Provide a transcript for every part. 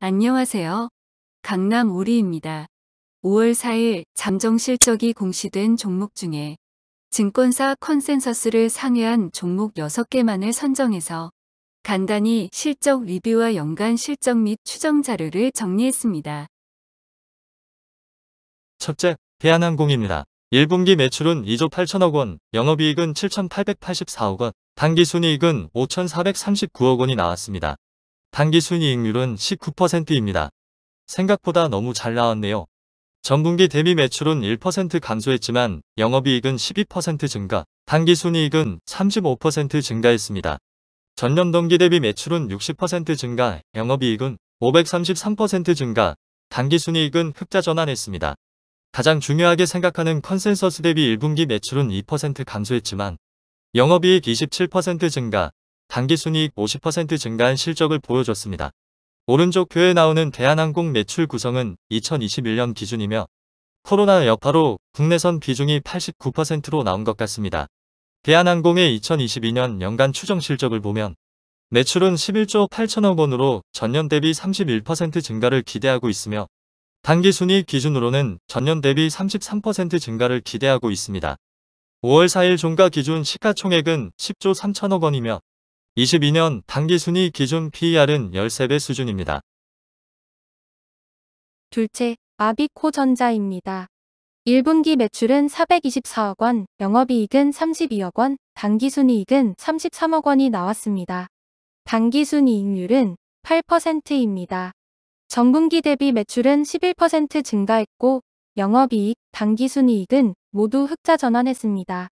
안녕하세요. 강남 우리입니다. 5월 4일 잠정 실적이 공시된 종목 중에 증권사 컨센서스를 상회한 종목 6개만을 선정해서 간단히 실적 리뷰와 연간 실적 및 추정 자료를 정리했습니다. 첫째, 대한항공입니다. 1분기 매출은 2조 8천억 원, 영업이익은 7,884억 원, 단기순이익은 5,439억 원이 나왔습니다. 단기 순이익률은 19%입니다. 생각보다 너무 잘 나왔네요. 전분기 대비 매출은 1% 감소했지만 영업이익은 12% 증가, 단기 순이익은 35% 증가했습니다. 전년 동기 대비 매출은 60% 증가, 영업이익은 533% 증가, 단기 순이익은 흑자 전환했습니다. 가장 중요하게 생각하는 컨센서스 대비 1분기 매출은 2% 감소했지만 영업이익 27% 증가, 단기순이익 50% 증가한 실적을 보여줬습니다. 오른쪽 표에 나오는 대한항공 매출 구성은 2021년 기준이며 코로나 여파로 국내선 비중이 89%로 나온 것 같습니다. 대한항공의 2022년 연간 추정 실적을 보면 매출은 11조 8천억 원으로 전년 대비 31% 증가를 기대하고 있으며 단기순이익 기준으로는 전년 대비 33% 증가를 기대하고 있습니다. 5월 4일 종가 기준 시가총액은 10조 3천억 원이며 22년 당기순이 기준 PER은 13배 수준입니다. 둘째, 아비코전자입니다. 1분기 매출은 424억 원, 영업이익은 32억 원, 당기순이익은 33억 원이 나왔습니다. 당기순이익률은 8%입니다. 전분기 대비 매출은 11% 증가했고 영업이익, 당기순이익은 모두 흑자 전환했습니다.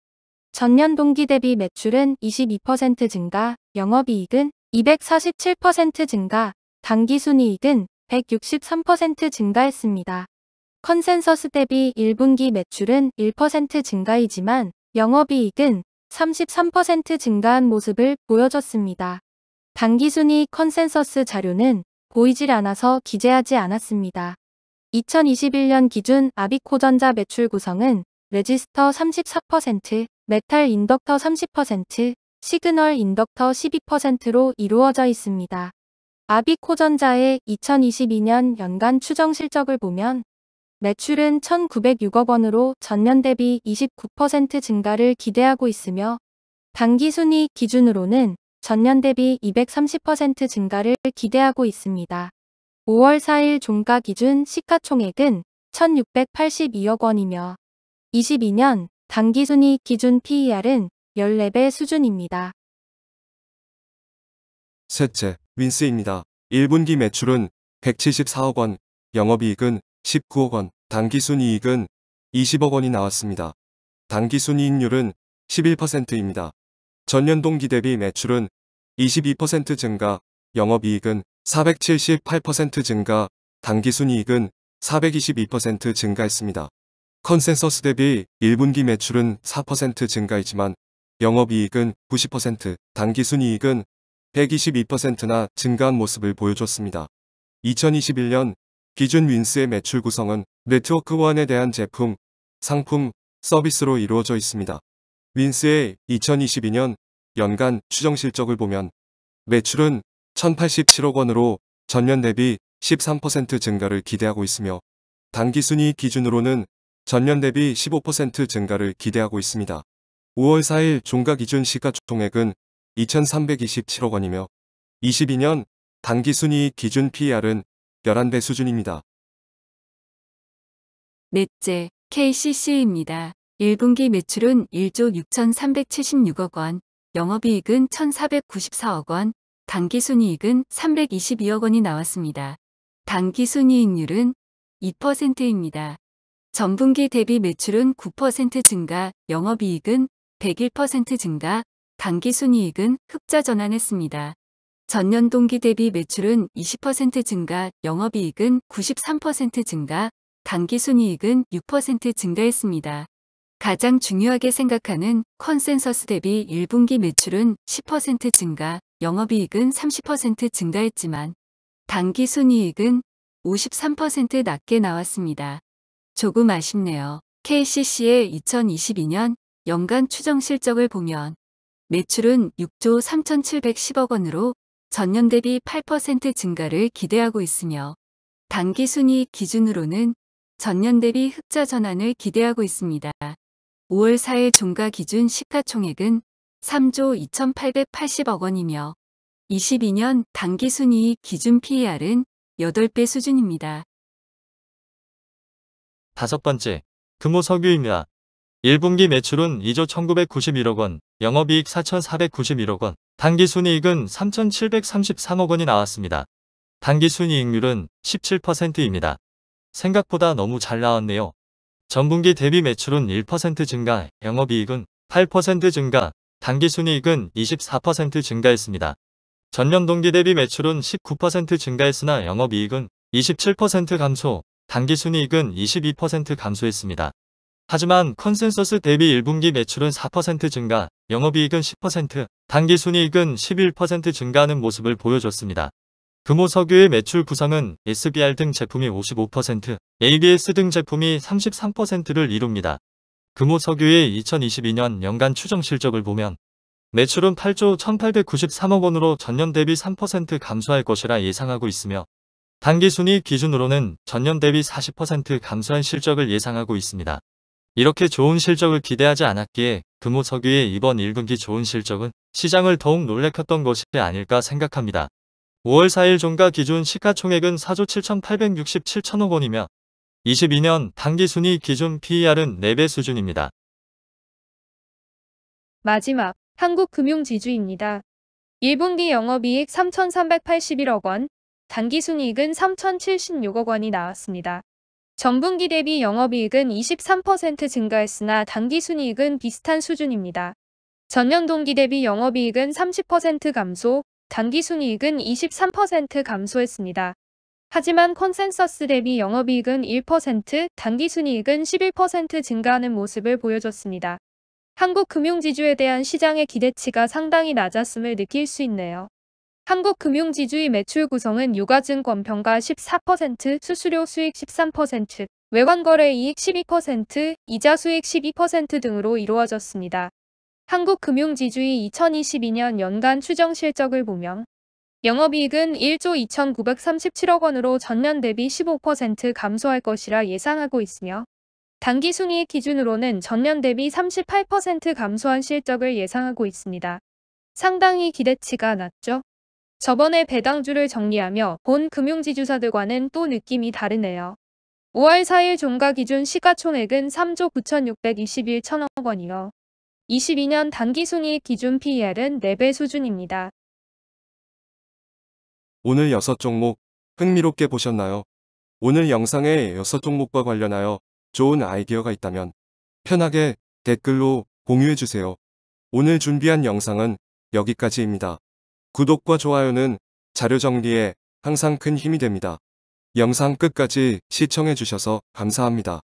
전년 동기 대비 매출은 22% 증가, 영업이익은 247% 증가, 당기순이익은 163% 증가했습니다. 컨센서스 대비 1분기 매출은 1% 증가이지만 영업이익은 33% 증가한 모습을 보여줬습니다. 당기순이익 컨센서스 자료는 보이질 않아서 기재하지 않았습니다. 2021년 기준 아비코전자 매출 구성은 레지스터 34%, 메탈 인덕터 30%, 시그널 인덕터 12%로 이루어져 있습니다. 아비코전자의 2022년 연간 추정 실적을 보면 매출은 1,906억 원으로 전년 대비 29% 증가를 기대하고 있으며 당기순이익 기준으로는 전년 대비 230% 증가를 기대하고 있습니다. 5월 4일 종가 기준 시가총액은 1,682억 원이며 22년 단기순이익 기준 PER은 14배 수준입니다. 셋째, 윈스입니다. 1분기 매출은 174억 원, 영업이익은 19억 원, 단기순이익은 20억 원이 나왔습니다. 단기순이익률은 11%입니다. 전년 동기 대비 매출은 22% 증가, 영업이익은 478% 증가, 단기순이익은422% 증가했습니다. 컨센서스 대비 1분기 매출은 4% 증가이지만 영업이익은 90%, 당기순이익은 122%나 증가한 모습을 보여줬습니다. 2021년 기준 윈스의 매출 구성은 네트워크원에 대한 제품, 상품, 서비스로 이루어져 있습니다. 윈스의 2022년 연간 추정 실적을 보면 매출은 1087억 원으로 전년 대비 13% 증가를 기대하고 있으며 당기순이익 기준으로는 전년 대비 15% 증가를 기대하고 있습니다. 5월 4일 종가 기준 시가총액은 2,327억 원이며 22년 단기순이익 기준 PER은 11배 수준입니다. 넷째, KCC입니다. 1분기 매출은 1조 6,376억 원, 영업이익은 1,494억 원, 단기순이익은 322억 원이 나왔습니다. 단기순이익률은 2%입니다. 전분기 대비 매출은 9% 증가, 영업이익은 101% 증가, 당기순이익은 흑자 전환했습니다. 전년 동기 대비 매출은 20% 증가, 영업이익은 93% 증가, 당기순이익은 6% 증가했습니다. 가장 중요하게 생각하는 컨센서스 대비 1분기 매출은 10% 증가, 영업이익은 30% 증가했지만 당기순이익은53% 낮게 나왔습니다. 조금 아쉽네요. KCC의 2022년 연간 추정 실적을 보면 매출은 6조 3,710억 원으로 전년 대비 8% 증가를 기대하고 있으며 단기 순이익 기준으로는 전년 대비 흑자 전환을 기대하고 있습니다. 5월 4일 종가 기준 시가총액은 3조 2,880억 원이며 22년 단기 순이익 기준 PER은 8배 수준입니다. 다섯 번째, 금호석유입니다. 1분기 매출은 2조 1991억 원, 영업이익 4,491억 원, 단기순이익은 3,733억 원이 나왔습니다. 단기순이익률은 17%입니다. 생각보다 너무 잘 나왔네요. 전분기 대비 매출은 1% 증가, 영업이익은 8% 증가, 단기순이익은24% 증가했습니다. 전년 동기 대비 매출은 19% 증가했으나 영업이익은 27% 감소, 단기 순이익은 22% 감소했습니다. 하지만 컨센서스 대비 1분기 매출은 4% 증가, 영업이익은 10%, 단기 순이익은 11% 증가하는 모습을 보여줬습니다. 금호석유의 매출 구성은 SBR 등 제품이 55%, ABS 등 제품이 33%를 이룹니다. 금호석유의 2022년 연간 추정 실적을 보면 매출은 8조 1893억 원으로 전년 대비 3% 감소할 것이라 예상하고 있으며 단기순이 기준으로는 전년 대비 40% 감소한 실적을 예상하고 있습니다. 이렇게 좋은 실적을 기대하지 않았기에 금호석유의 이번 1분기 좋은 실적은 시장을 더욱 놀래켰던 것이 아닐까 생각합니다. 5월 4일 종가 기준 시가총액은 4조 7,867천억 원이며 22년 단기순이 기준 PER은 4배 수준입니다. 마지막 한국금융지주입니다. 1분기 영업이익 3,381억 원, 단기 순이익은 3,076억 원이 나왔습니다. 전분기 대비 영업이익은 23% 증가했으나 단기 순이익은 비슷한 수준입니다. 전년 동기 대비 영업이익은 30% 감소, 단기 순이익은 23% 감소했습니다. 하지만 콘센서스 대비 영업이익은 1%, 단기 순이익은 11% 증가하는 모습을 보여줬습니다. 한국 금융지주에 대한 시장의 기대치가 상당히 낮았음을 느낄 수 있네요. 한국금융지주의 매출 구성은 유가증권 평가 14%, 수수료 수익 13%, 외환거래 이익 12%, 이자 수익 12% 등으로 이루어졌습니다. 한국금융지주의 2022년 연간 추정 실적을 보면 영업이익은 1조 2,937억 원으로 전년 대비 15% 감소할 것이라 예상하고 있으며 단기순이익 기준으로는 전년 대비 38% 감소한 실적을 예상하고 있습니다. 상당히 기대치가 낮죠. 저번에 배당주를 정리하며 본 금융지주사들과는 또 느낌이 다르네요. 5월 4일 종가 기준 시가총액은 3조 9,621천억 원이요. 22년 단기순이익 기준 PER은 4배 수준입니다. 오늘 6종목 흥미롭게 보셨나요? 오늘 영상의 6종목과 관련하여 좋은 아이디어가 있다면 편하게 댓글로 공유해주세요. 오늘 준비한 영상은 여기까지입니다. 구독과 좋아요는 자료 정리에 항상 큰 힘이 됩니다. 영상 끝까지 시청해주셔서 감사합니다.